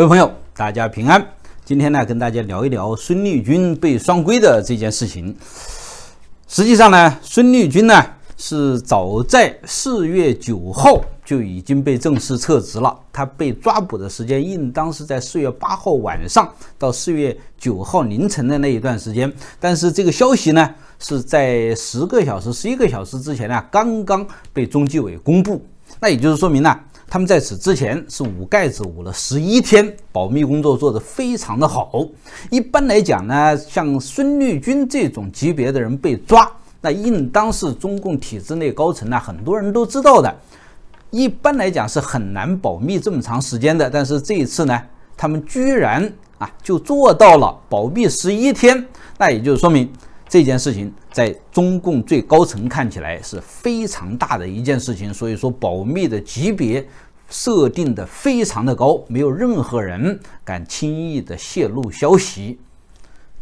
各位朋友，大家平安。今天呢，跟大家聊一聊孙立军被双规的这件事情。实际上呢，孙立军呢是早在四月九号就已经被正式撤职了。他被抓捕的时间应当是在四月八号晚上到四月九号凌晨的那一段时间。但是这个消息呢，是在十个小时、十一个小时之前呢，刚刚被中纪委公布。那也就是说明呢。他们在此之前是捂盖子捂了十一天，保密工作做得非常的好。一般来讲呢，像孙立军这种级别的人被抓，那应当是中共体制内高层呢，很多人都知道的。一般来讲是很难保密这么长时间的，但是这一次呢，他们居然啊就做到了保密十一天，那也就是说明。这件事情在中共最高层看起来是非常大的一件事情，所以说保密的级别设定的非常的高，没有任何人敢轻易的泄露消息。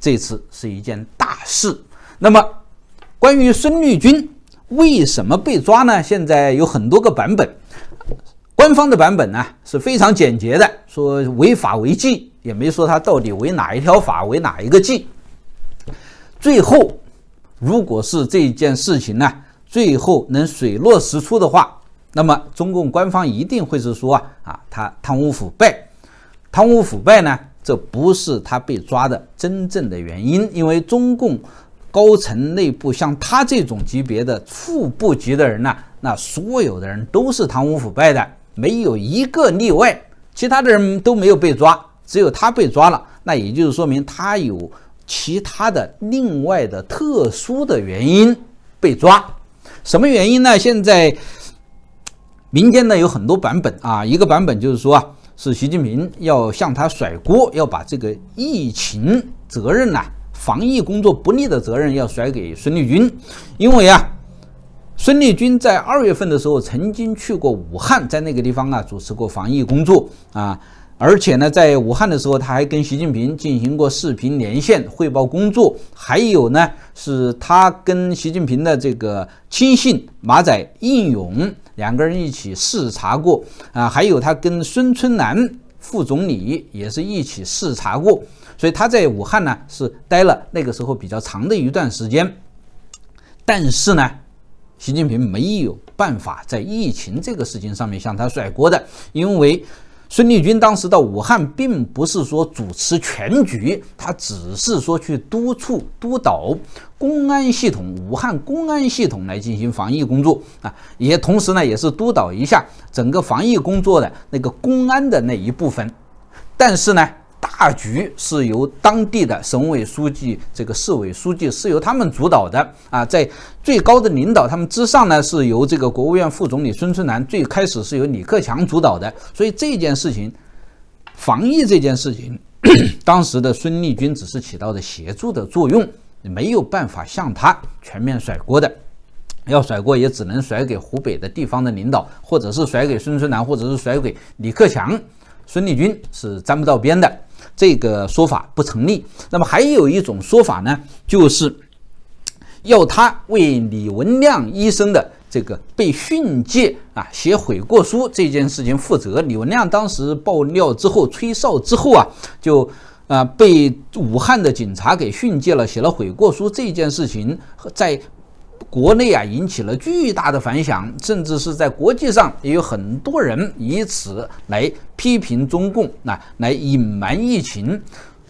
这次是一件大事。那么，关于孙立军为什么被抓呢？现在有很多个版本，官方的版本呢是非常简洁的，说违法违纪，也没说他到底违哪一条法，违哪一个纪。最后，如果是这件事情呢，最后能水落石出的话，那么中共官方一定会是说啊啊，他贪污腐败，贪污腐败呢，这不是他被抓的真正的原因，因为中共高层内部像他这种级别的副部级的人呢，那所有的人都是贪污腐败的，没有一个例外，其他的人都没有被抓，只有他被抓了，那也就是说明他有。其他的另外的特殊的原因被抓，什么原因呢？现在民间呢有很多版本啊，一个版本就是说啊，是习近平要向他甩锅，要把这个疫情责任呢、防疫工作不力的责任要甩给孙立军，因为啊，孙立军在二月份的时候曾经去过武汉，在那个地方啊主持过防疫工作啊。而且呢，在武汉的时候，他还跟习近平进行过视频连线汇报工作。还有呢，是他跟习近平的这个亲信马仔应勇两个人一起视察过啊。还有他跟孙春兰副总理也是一起视察过。所以他在武汉呢是待了那个时候比较长的一段时间。但是呢，习近平没有办法在疫情这个事情上面向他甩锅的，因为。孙立军当时到武汉，并不是说主持全局，他只是说去督促、督导公安系统、武汉公安系统来进行防疫工作啊，也同时呢，也是督导一下整个防疫工作的那个公安的那一部分，但是呢。大局是由当地的省委书记、这个市委书记是由他们主导的啊，在最高的领导他们之上呢，是由这个国务院副总理孙春兰，最开始是由李克强主导的。所以这件事情，防疫这件事情，当时的孙立军只是起到的协助的作用，没有办法向他全面甩锅的，要甩锅也只能甩给湖北的地方的领导，或者是甩给孙春兰，或者是甩给李克强，孙立军是沾不到边的。这个说法不成立。那么还有一种说法呢，就是要他为李文亮医生的这个被训诫啊、写悔过书这件事情负责。李文亮当时爆料之后、吹哨之后啊，就啊被武汉的警察给训诫了，写了悔过书这件事情，在。国内啊引起了巨大的反响，甚至是在国际上也有很多人以此来批评中共，那来隐瞒疫情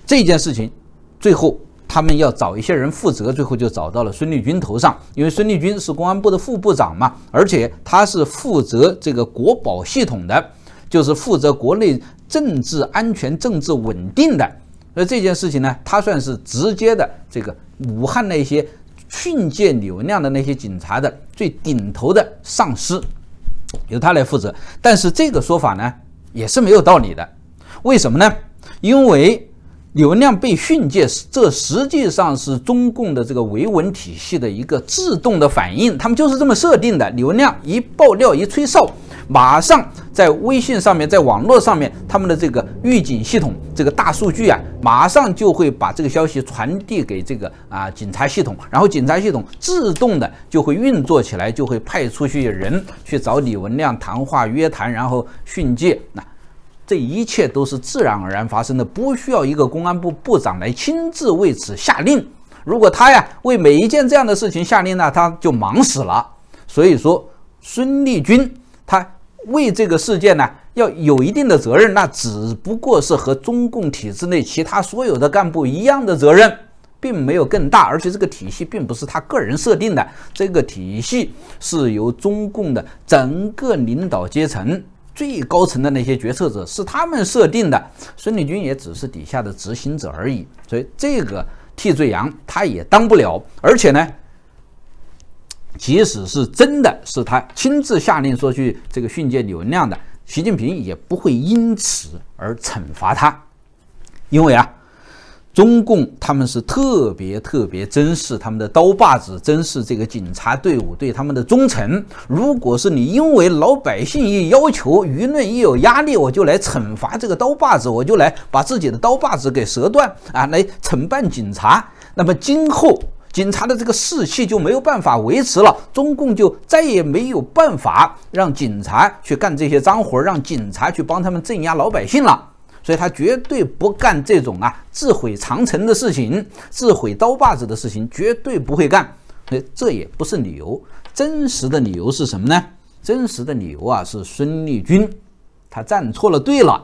这件事情，最后他们要找一些人负责，最后就找到了孙立军头上，因为孙立军是公安部的副部长嘛，而且他是负责这个国保系统的，就是负责国内政治安全、政治稳定的，那这件事情呢，他算是直接的这个武汉那些。训诫流量的那些警察的最顶头的上司，由他来负责。但是这个说法呢，也是没有道理的。为什么呢？因为流量被训诫，这实际上是中共的这个维稳体系的一个自动的反应。他们就是这么设定的：流量一爆料、一吹哨，马上。在微信上面，在网络上面，他们的这个预警系统，这个大数据啊，马上就会把这个消息传递给这个啊警察系统，然后警察系统自动的就会运作起来，就会派出去人去找李文亮谈话、约谈，然后训诫。那这一切都是自然而然发生的，不需要一个公安部部长来亲自为此下令。如果他呀为每一件这样的事情下令，那他就忙死了。所以说，孙立军。为这个事件呢，要有一定的责任，那只不过是和中共体制内其他所有的干部一样的责任，并没有更大。而且这个体系并不是他个人设定的，这个体系是由中共的整个领导阶层最高层的那些决策者是他们设定的，孙立军也只是底下的执行者而已。所以这个替罪羊他也当不了。而且呢。即使是真的是他亲自下令说去这个训诫李文亮的，习近平也不会因此而惩罚他，因为啊，中共他们是特别特别珍视他们的刀把子，珍视这个警察队伍对他们的忠诚。如果是你因为老百姓一要求，舆论一有压力，我就来惩罚这个刀把子，我就来把自己的刀把子给折断啊，来惩办警察，那么今后。警察的这个士气就没有办法维持了，中共就再也没有办法让警察去干这些脏活，让警察去帮他们镇压老百姓了。所以他绝对不干这种啊自毁长城的事情，自毁刀把子的事情，绝对不会干。以这也不是理由，真实的理由是什么呢？真实的理由啊是孙立军，他站错了队了，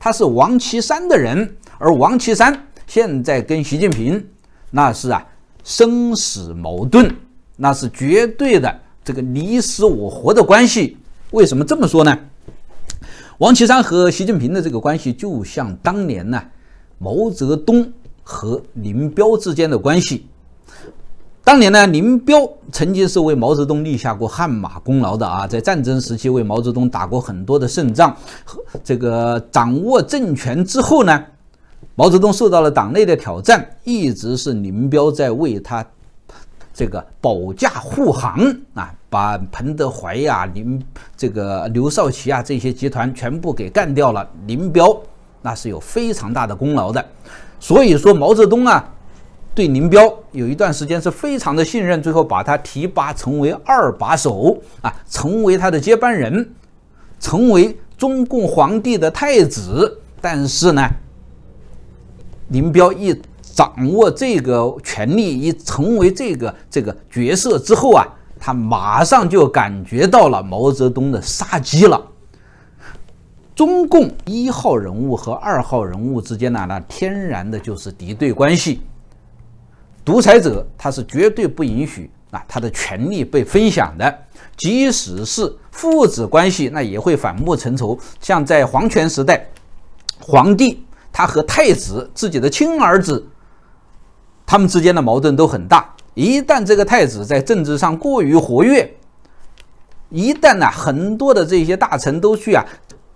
他是王岐山的人，而王岐山现在跟习近平那是啊。生死矛盾，那是绝对的这个你死我活的关系。为什么这么说呢？王岐山和习近平的这个关系，就像当年呢毛泽东和林彪之间的关系。当年呢，林彪曾经是为毛泽东立下过汗马功劳的啊，在战争时期为毛泽东打过很多的胜仗，和这个掌握政权之后呢。毛泽东受到了党内的挑战，一直是林彪在为他这个保驾护航啊，把彭德怀呀、林这个刘少奇啊这些集团全部给干掉了。林彪那是有非常大的功劳的，所以说毛泽东啊对林彪有一段时间是非常的信任，最后把他提拔成为二把手啊，成为他的接班人，成为中共皇帝的太子。但是呢。林彪一掌握这个权力，一成为这个这个角色之后啊，他马上就感觉到了毛泽东的杀机了。中共一号人物和二号人物之间呢，那天然的就是敌对关系。独裁者他是绝对不允许啊他的权力被分享的，即使是父子关系，那也会反目成仇。像在皇权时代，皇帝。他和太子自己的亲儿子，他们之间的矛盾都很大。一旦这个太子在政治上过于活跃，一旦呢很多的这些大臣都去啊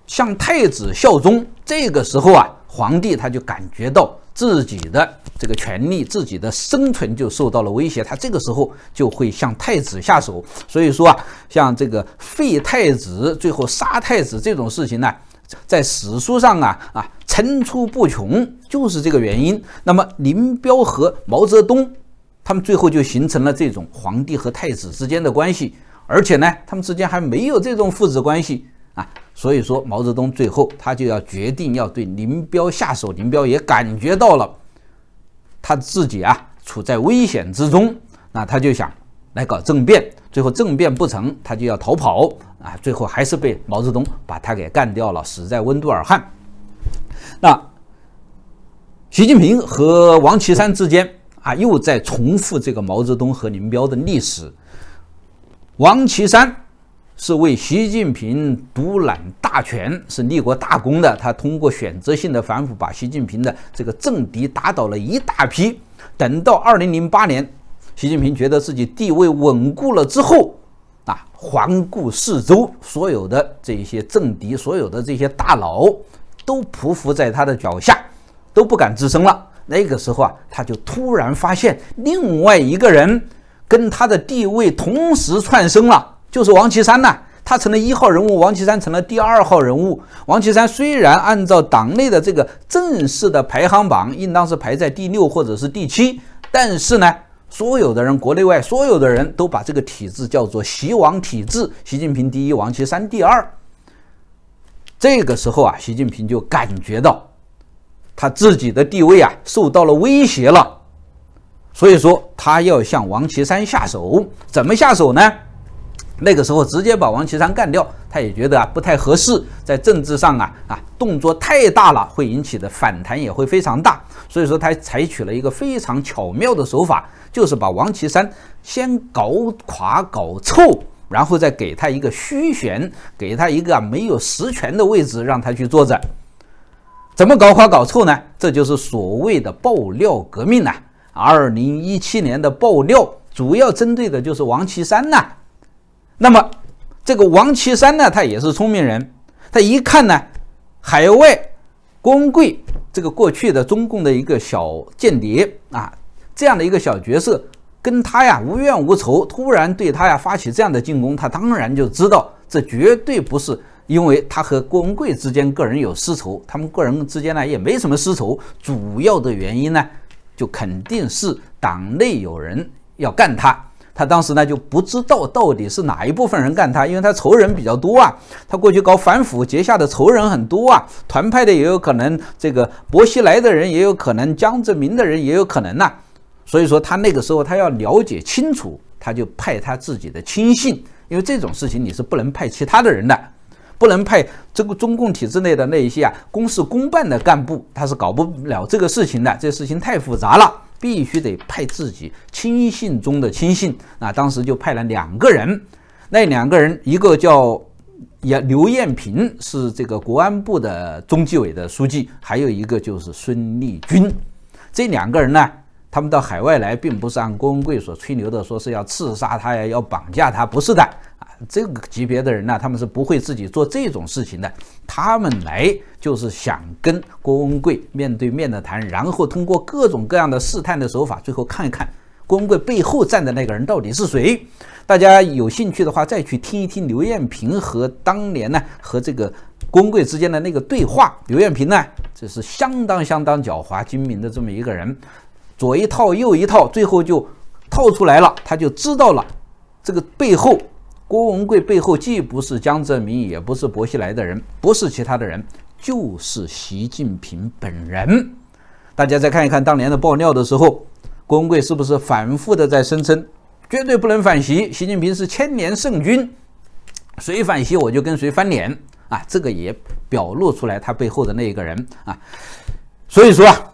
向太子效忠，这个时候啊皇帝他就感觉到自己的这个权利、自己的生存就受到了威胁，他这个时候就会向太子下手。所以说啊，像这个废太子、最后杀太子这种事情呢。在史书上啊啊层出不穷，就是这个原因。那么林彪和毛泽东，他们最后就形成了这种皇帝和太子之间的关系，而且呢，他们之间还没有这种父子关系啊。所以说，毛泽东最后他就要决定要对林彪下手，林彪也感觉到了他自己啊处在危险之中，那他就想来搞政变，最后政变不成，他就要逃跑。啊，最后还是被毛泽东把他给干掉了，死在温都尔汗。那习近平和王岐山之间啊，又在重复这个毛泽东和林彪的历史。王岐山是为习近平独揽大权，是立过大功的。他通过选择性的反腐，把习近平的这个政敌打倒了一大批。等到二零零八年，习近平觉得自己地位稳固了之后。环顾四周，所有的这些政敌，所有的这些大佬，都匍匐在他的脚下，都不敢吱声了。那个时候啊，他就突然发现，另外一个人跟他的地位同时窜升了，就是王岐山呐，他成了一号人物，王岐山成了第二号人物。王岐山虽然按照党内的这个正式的排行榜，应当是排在第六或者是第七，但是呢。所有的人，国内外所有的人都把这个体制叫做“习王体制”，习近平第一，王岐山第二。这个时候啊，习近平就感觉到他自己的地位啊受到了威胁了，所以说他要向王岐山下手，怎么下手呢？那个时候直接把王岐山干掉，他也觉得啊不太合适，在政治上啊啊动作太大了，会引起的反弹也会非常大。所以说他采取了一个非常巧妙的手法，就是把王岐山先搞垮搞臭，然后再给他一个虚悬，给他一个没有实权的位置让他去坐着。怎么搞垮搞臭呢？这就是所谓的爆料革命啊！二零一七年的爆料主要针对的就是王岐山呐。那么，这个王岐山呢，他也是聪明人，他一看呢，海外光贵这个过去的中共的一个小间谍啊，这样的一个小角色，跟他呀无怨无仇，突然对他呀发起这样的进攻，他当然就知道这绝对不是因为他和郭文贵之间个人有私仇，他们个人之间呢也没什么私仇，主要的原因呢，就肯定是党内有人要干他。他当时呢就不知道到底是哪一部分人干他，因为他仇人比较多啊。他过去搞反腐结下的仇人很多啊，团派的也有可能，这个薄熙来的人也有可能，江泽民的人也有可能呐。所以说他那个时候他要了解清楚，他就派他自己的亲信，因为这种事情你是不能派其他的人的，不能派这个中共体制内的那一些啊公事公办的干部，他是搞不了这个事情的，这事情太复杂了。必须得派自己亲信中的亲信啊！当时就派了两个人，那两个人一个叫杨刘艳平，是这个国安部的中纪委的书记，还有一个就是孙立军。这两个人呢，他们到海外来，并不是按郭文贵所吹牛的说是要刺杀他呀，要绑架他，不是的。这个级别的人呢，他们是不会自己做这种事情的。他们来就是想跟郭文贵面对面的谈，然后通过各种各样的试探的手法，最后看一看郭文贵背后站的那个人到底是谁。大家有兴趣的话，再去听一听刘艳平和当年呢和这个郭文贵之间的那个对话。刘艳平呢，这是相当相当狡猾精明的这么一个人，左一套右一套，最后就套出来了，他就知道了这个背后。郭文贵背后既不是江泽民，也不是薄熙来的人，不是其他的人，就是习近平本人。大家再看一看当年的爆料的时候，郭文贵是不是反复的在声称“绝对不能反习”，习近平是千年圣君，谁反习我就跟谁翻脸啊！这个也表露出来他背后的那一个人啊。所以说啊，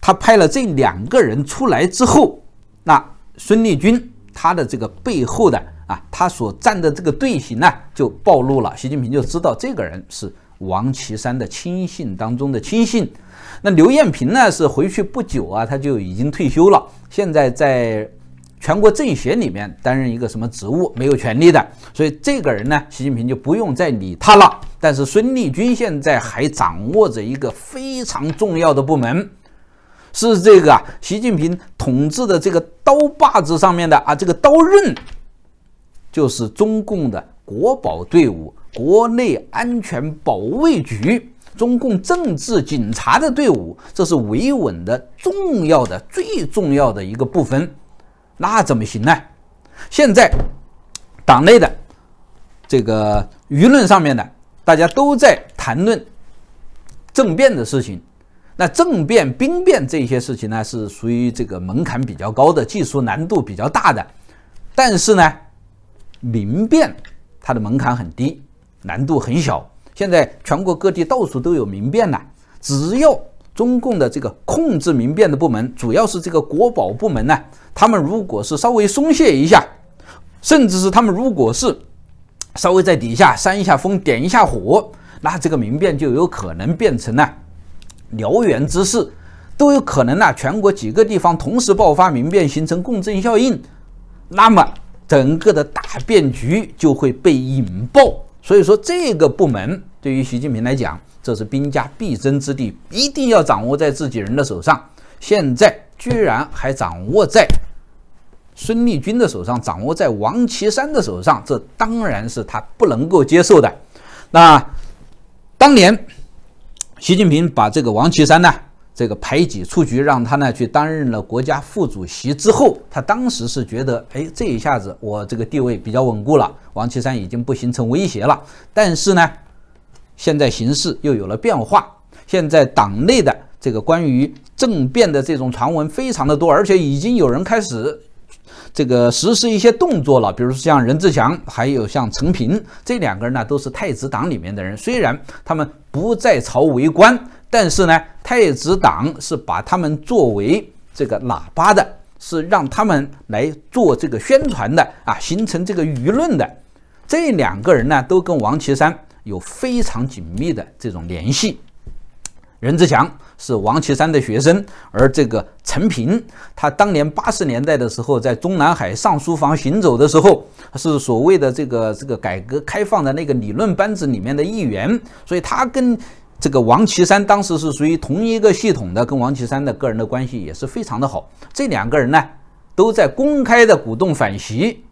他派了这两个人出来之后，那孙立军他的这个背后的。啊，他所站的这个队形呢，就暴露了。习近平就知道这个人是王岐山的亲信当中的亲信。那刘艳平呢，是回去不久啊，他就已经退休了，现在在全国政协里面担任一个什么职务，没有权利的。所以这个人呢，习近平就不用再理他了。但是孙立军现在还掌握着一个非常重要的部门，是这个啊，习近平统治的这个刀把子上面的啊，这个刀刃。就是中共的国保队伍、国内安全保卫局、中共政治警察的队伍，这是维稳的重要的、最重要的一个部分。那怎么行呢？现在党内的这个舆论上面的大家都在谈论政变的事情。那政变、兵变这些事情呢，是属于这个门槛比较高的、技术难度比较大的，但是呢？民变，它的门槛很低，难度很小。现在全国各地到处都有民变呢。只要中共的这个控制民变的部门，主要是这个国保部门呢，他们如果是稍微松懈一下，甚至是他们如果是稍微在底下扇一下风、点一下火，那这个民变就有可能变成呢燎原之势，都有可能呢。全国几个地方同时爆发民变，形成共振效应，那么。整个的大变局就会被引爆，所以说这个部门对于习近平来讲，这是兵家必争之地，一定要掌握在自己人的手上。现在居然还掌握在孙立军的手上，掌握在王岐山的手上，这当然是他不能够接受的。那当年习近平把这个王岐山呢？这个排挤出局，让他呢去担任了国家副主席之后，他当时是觉得，哎，这一下子我这个地位比较稳固了，王岐山已经不形成威胁了。但是呢，现在形势又有了变化，现在党内的这个关于政变的这种传闻非常的多，而且已经有人开始这个实施一些动作了，比如说像任志强，还有像陈平这两个人呢，都是太子党里面的人，虽然他们不在朝为官。但是呢，太子党是把他们作为这个喇叭的，是让他们来做这个宣传的啊，形成这个舆论的。这两个人呢，都跟王岐山有非常紧密的这种联系。任志强是王岐山的学生，而这个陈平，他当年八十年代的时候在中南海上书房行走的时候，是所谓的这个这个改革开放的那个理论班子里面的一员，所以他跟。这个王岐山当时是属于同一个系统的，跟王岐山的个人的关系也是非常的好。这两个人呢，都在公开的鼓动反袭。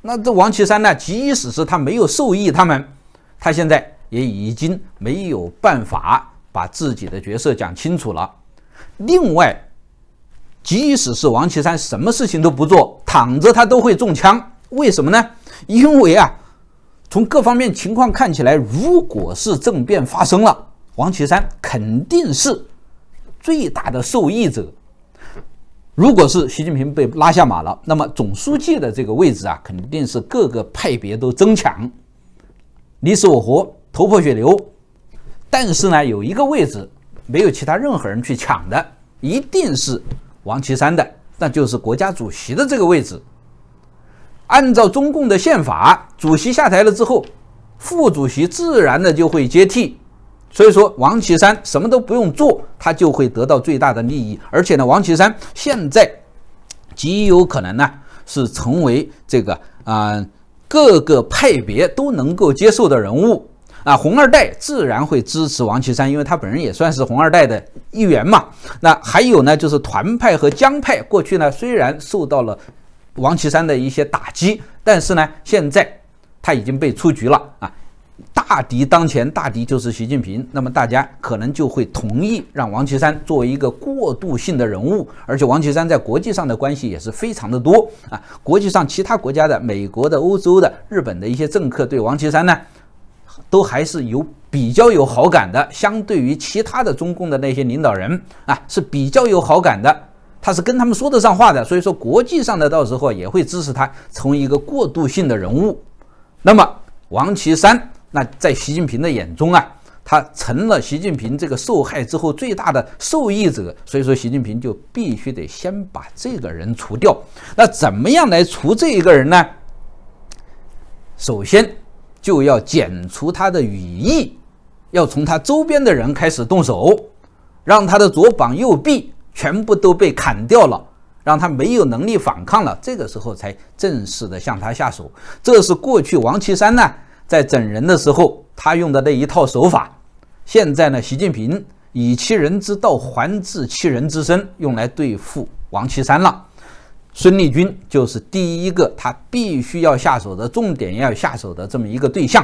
那这王岐山呢，即使是他没有受益他们，他现在也已经没有办法把自己的角色讲清楚了。另外，即使是王岐山什么事情都不做，躺着他都会中枪，为什么呢？因为啊。从各方面情况看起来，如果是政变发生了，王岐山肯定是最大的受益者。如果是习近平被拉下马了，那么总书记的这个位置啊，肯定是各个派别都争抢，你死我活，头破血流。但是呢，有一个位置没有其他任何人去抢的，一定是王岐山的，那就是国家主席的这个位置。按照中共的宪法，主席下台了之后，副主席自然的就会接替。所以说，王岐山什么都不用做，他就会得到最大的利益。而且呢，王岐山现在极有可能呢是成为这个啊各个派别都能够接受的人物啊。红二代自然会支持王岐山，因为他本人也算是红二代的一员嘛。那还有呢，就是团派和江派，过去呢虽然受到了。王岐山的一些打击，但是呢，现在他已经被出局了啊！大敌当前，大敌就是习近平。那么大家可能就会同意让王岐山作为一个过渡性的人物，而且王岐山在国际上的关系也是非常的多啊！国际上其他国家的、美国的、欧洲的、日本的一些政客对王岐山呢，都还是有比较有好感的，相对于其他的中共的那些领导人啊，是比较有好感的。他是跟他们说得上话的，所以说国际上的到时候也会支持他成为一个过渡性的人物。那么王岐山，那在习近平的眼中啊，他成了习近平这个受害之后最大的受益者，所以说习近平就必须得先把这个人除掉。那怎么样来除这一个人呢？首先就要剪除他的羽翼，要从他周边的人开始动手，让他的左膀右臂。全部都被砍掉了，让他没有能力反抗了。这个时候才正式的向他下手。这是过去王岐山呢在整人的时候他用的那一套手法。现在呢，习近平以其人之道还治其人之身，用来对付王岐山了。孙立军就是第一个他必须要下手的重点要下手的这么一个对象。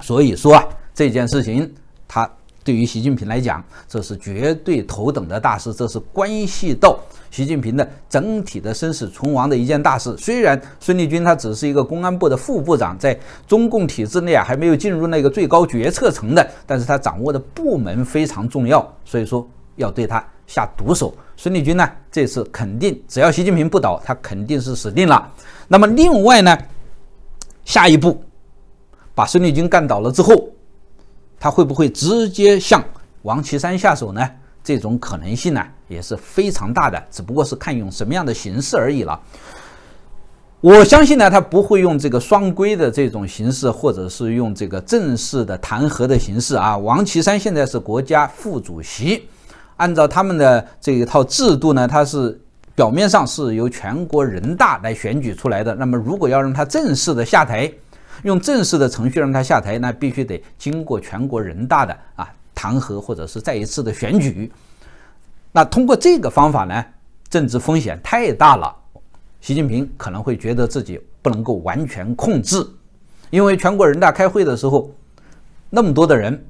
所以说啊，这件事情他。对于习近平来讲，这是绝对头等的大事，这是关系到习近平的整体的生死存亡的一件大事。虽然孙立军他只是一个公安部的副部长，在中共体制内啊，还没有进入那个最高决策层的，但是他掌握的部门非常重要，所以说要对他下毒手。孙立军呢，这次肯定只要习近平不倒，他肯定是死定了。那么另外呢，下一步把孙立军干倒了之后。他会不会直接向王岐山下手呢？这种可能性呢也是非常大的，只不过是看用什么样的形式而已了。我相信呢，他不会用这个双规的这种形式，或者是用这个正式的弹劾的形式啊。王岐山现在是国家副主席，按照他们的这一套制度呢，他是表面上是由全国人大来选举出来的。那么，如果要让他正式的下台，用正式的程序让他下台，那必须得经过全国人大的啊弹劾或者是再一次的选举。那通过这个方法呢，政治风险太大了，习近平可能会觉得自己不能够完全控制，因为全国人大开会的时候那么多的人，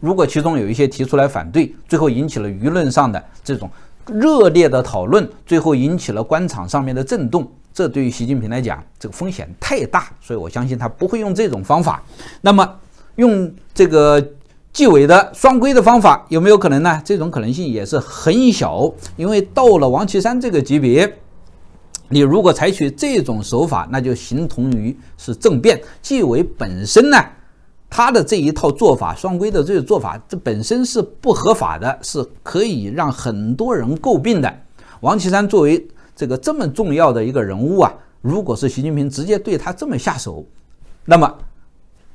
如果其中有一些提出来反对，最后引起了舆论上的这种。热烈的讨论，最后引起了官场上面的震动。这对于习近平来讲，这个风险太大，所以我相信他不会用这种方法。那么，用这个纪委的双规的方法有没有可能呢？这种可能性也是很小，因为到了王岐山这个级别，你如果采取这种手法，那就形同于是政变。纪委本身呢？他的这一套做法，双规的这个做法，这本身是不合法的，是可以让很多人诟病的。王岐山作为这个这么重要的一个人物啊，如果是习近平直接对他这么下手，那么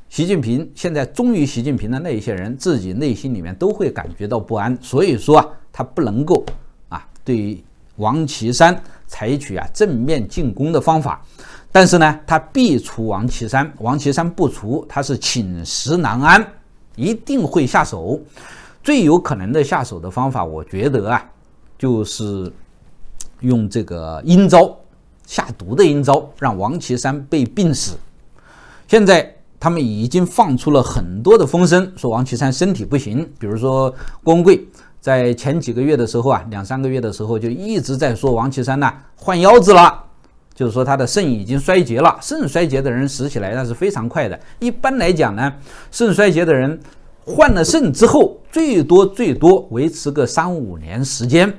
习近平现在忠于习近平的那一些人，自己内心里面都会感觉到不安。所以说啊，他不能够啊，对王岐山采取啊正面进攻的方法。但是呢，他必除王岐山。王岐山不除，他是寝食难安，一定会下手。最有可能的下手的方法，我觉得啊，就是用这个阴招，下毒的阴招，让王岐山被病死。现在他们已经放出了很多的风声，说王岐山身体不行。比如说郭文贵在前几个月的时候啊，两三个月的时候就一直在说王岐山呐，换腰子了。就是说他的肾已经衰竭了，肾衰竭的人死起来那是非常快的。一般来讲呢，肾衰竭的人换了肾之后，最多最多维持个三五年时间。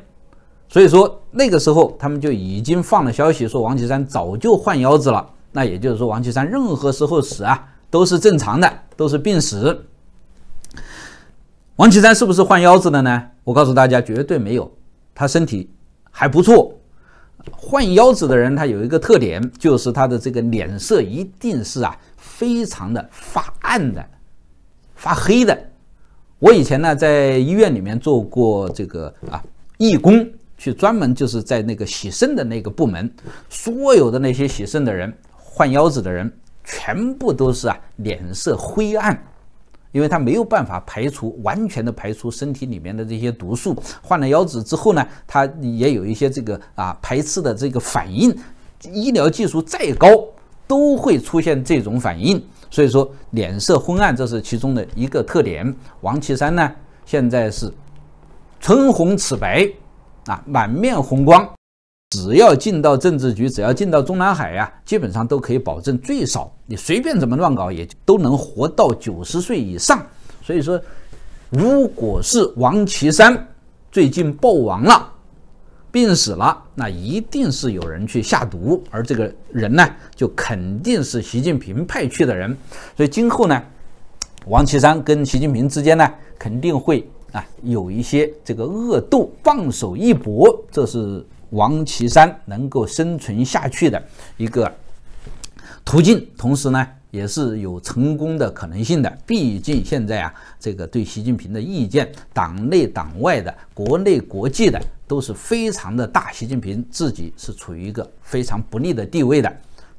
所以说那个时候他们就已经放了消息，说王岐山早就换腰子了。那也就是说王岐山任何时候死啊都是正常的，都是病死。王岐山是不是换腰子的呢？我告诉大家，绝对没有，他身体还不错。换腰子的人，他有一个特点，就是他的这个脸色一定是啊，非常的发暗的、发黑的。我以前呢，在医院里面做过这个啊义工，去专门就是在那个洗肾的那个部门，所有的那些洗肾的人、换腰子的人，全部都是啊脸色灰暗。因为他没有办法排除完全的排除身体里面的这些毒素，换了腰子之后呢，他也有一些这个啊排斥的这个反应，医疗技术再高都会出现这种反应，所以说脸色昏暗这是其中的一个特点。王岐山呢现在是唇红齿白啊，满面红光。只要进到政治局，只要进到中南海呀，基本上都可以保证最少，你随便怎么乱搞也都能活到九十岁以上。所以说，如果是王岐山最近暴亡了，病死了，那一定是有人去下毒，而这个人呢，就肯定是习近平派去的人。所以今后呢，王岐山跟习近平之间呢，肯定会啊有一些这个恶斗，放手一搏，这是。王岐山能够生存下去的一个途径，同时呢，也是有成功的可能性的。毕竟现在啊，这个对习近平的意见，党内党外的、国内国际的，都是非常的大。习近平自己是处于一个非常不利的地位的，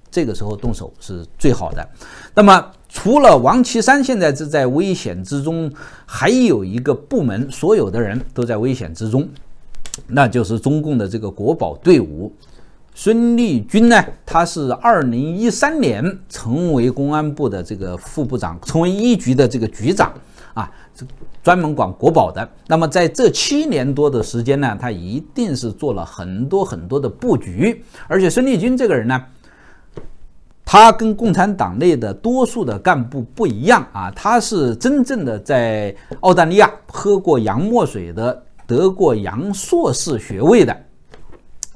这个时候动手是最好的。那么，除了王岐山现在是在危险之中，还有一个部门，所有的人都在危险之中。那就是中共的这个国宝队伍，孙立军呢，他是二零一三年成为公安部的这个副部长，成为一局的这个局长啊，这专门管国宝的。那么在这七年多的时间呢，他一定是做了很多很多的布局。而且孙立军这个人呢，他跟共产党内的多数的干部不一样啊，他是真正的在澳大利亚喝过洋墨水的。得过洋硕士学位的，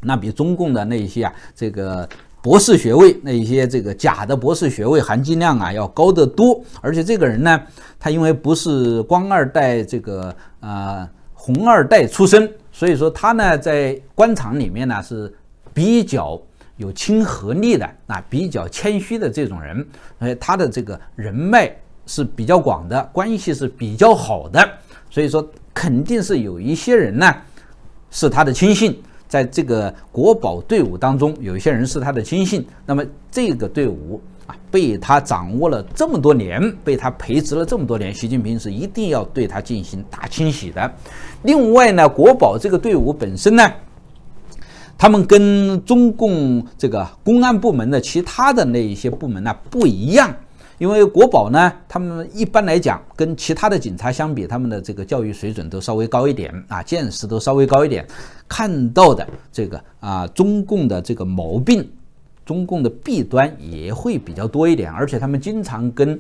那比中共的那一些啊，这个博士学位那一些这个假的博士学位含金量啊要高得多。而且这个人呢，他因为不是官二代，这个呃红二代出身，所以说他呢在官场里面呢是比较有亲和力的啊，比较谦虚的这种人，所以他的这个人脉是比较广的，关系是比较好的。所以说，肯定是有一些人呢，是他的亲信，在这个国宝队伍当中，有一些人是他的亲信。那么这个队伍啊，被他掌握了这么多年，被他培植了这么多年，习近平是一定要对他进行大清洗的。另外呢，国宝这个队伍本身呢，他们跟中共这个公安部门的其他的那一些部门呢不一样。因为国宝呢，他们一般来讲跟其他的警察相比，他们的这个教育水准都稍微高一点啊，见识都稍微高一点，看到的这个啊，中共的这个毛病，中共的弊端也会比较多一点。而且他们经常跟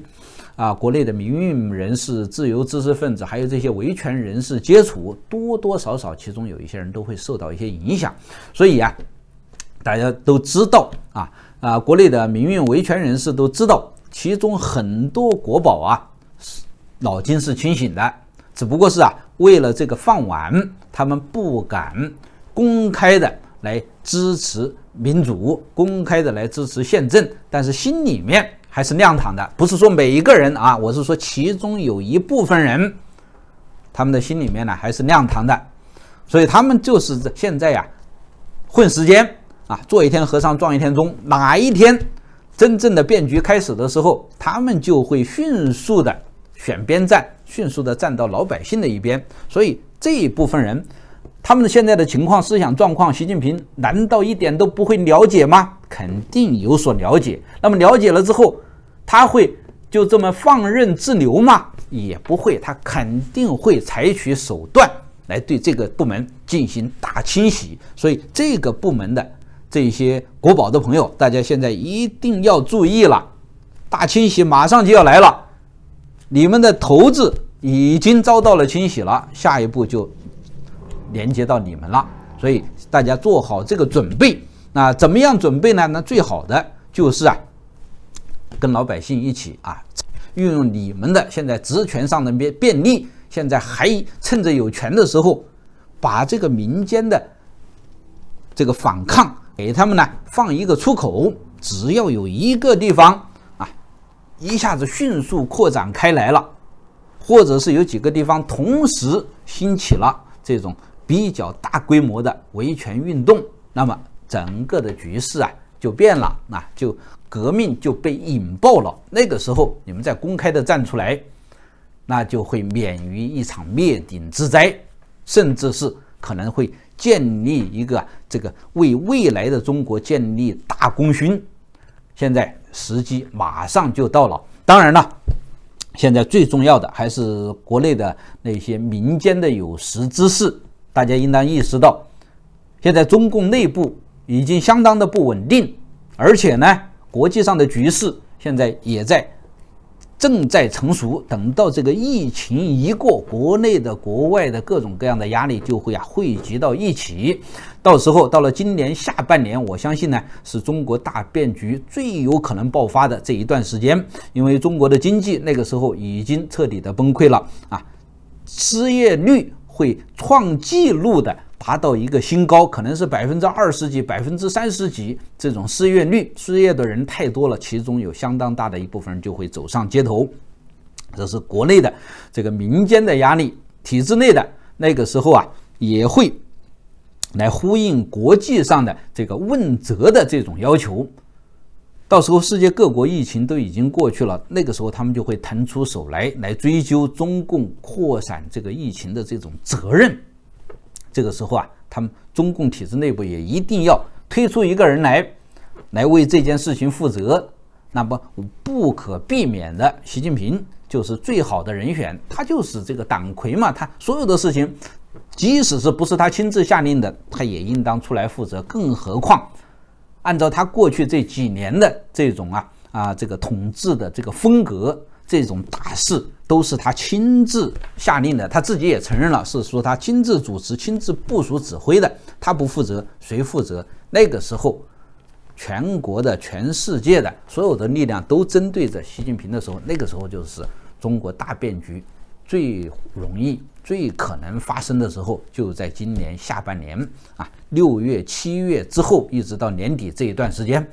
啊国内的民运人士、自由知识分子，还有这些维权人士接触，多多少少，其中有一些人都会受到一些影响。所以啊，大家都知道啊啊，国内的民运维权人士都知道。其中很多国宝啊，脑筋是清醒的，只不过是啊，为了这个饭碗，他们不敢公开的来支持民主，公开的来支持宪政，但是心里面还是亮堂的。不是说每一个人啊，我是说，其中有一部分人，他们的心里面呢还是亮堂的，所以他们就是现在呀，混时间啊，做一天和尚撞一天钟，哪一天？真正的变局开始的时候，他们就会迅速的选边站，迅速的站到老百姓的一边。所以这一部分人，他们的现在的情况、思想状况，习近平难道一点都不会了解吗？肯定有所了解。那么了解了之后，他会就这么放任自流吗？也不会，他肯定会采取手段来对这个部门进行大清洗。所以这个部门的。这些国宝的朋友，大家现在一定要注意了，大清洗马上就要来了，你们的头子已经遭到了清洗了，下一步就连接到你们了，所以大家做好这个准备。那怎么样准备呢？那最好的就是啊，跟老百姓一起啊，运用你们的现在职权上的便便利，现在还趁着有权的时候，把这个民间的。这个反抗给他们呢放一个出口，只要有一个地方啊，一下子迅速扩展开来了，或者是有几个地方同时兴起了这种比较大规模的维权运动，那么整个的局势啊就变了，那就革命就被引爆了。那个时候你们再公开的站出来，那就会免于一场灭顶之灾，甚至是可能会。建立一个这个为未来的中国建立大功勋，现在时机马上就到了。当然了，现在最重要的还是国内的那些民间的有识之士，大家应当意识到，现在中共内部已经相当的不稳定，而且呢，国际上的局势现在也在。正在成熟，等到这个疫情一过，国内的、国外的各种各样的压力就会啊汇集到一起，到时候到了今年下半年，我相信呢是中国大变局最有可能爆发的这一段时间，因为中国的经济那个时候已经彻底的崩溃了啊，失业率。会创纪录的达到一个新高，可能是百分之二十几、百分之三十几这种失业率，失业的人太多了，其中有相当大的一部分人就会走上街头。这是国内的这个民间的压力，体制内的那个时候啊，也会来呼应国际上的这个问责的这种要求。到时候世界各国疫情都已经过去了，那个时候他们就会腾出手来来追究中共扩散这个疫情的这种责任。这个时候啊，他们中共体制内部也一定要推出一个人来，来为这件事情负责。那么不可避免的，习近平就是最好的人选，他就是这个党魁嘛，他所有的事情，即使是不是他亲自下令的，他也应当出来负责，更何况。按照他过去这几年的这种啊啊这个统治的这个风格，这种大事都是他亲自下令的，他自己也承认了，是说他亲自主持、亲自部署、指挥的。他不负责，谁负责？那个时候，全国的、全世界的所有的力量都针对着习近平的时候，那个时候就是中国大变局最容易。最可能发生的时候，就在今年下半年啊，六月、七月之后，一直到年底这一段时间，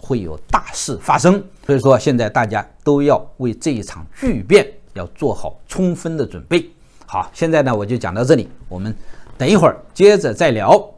会有大事发生。所以说，现在大家都要为这一场巨变要做好充分的准备。好，现在呢，我就讲到这里，我们等一会儿接着再聊。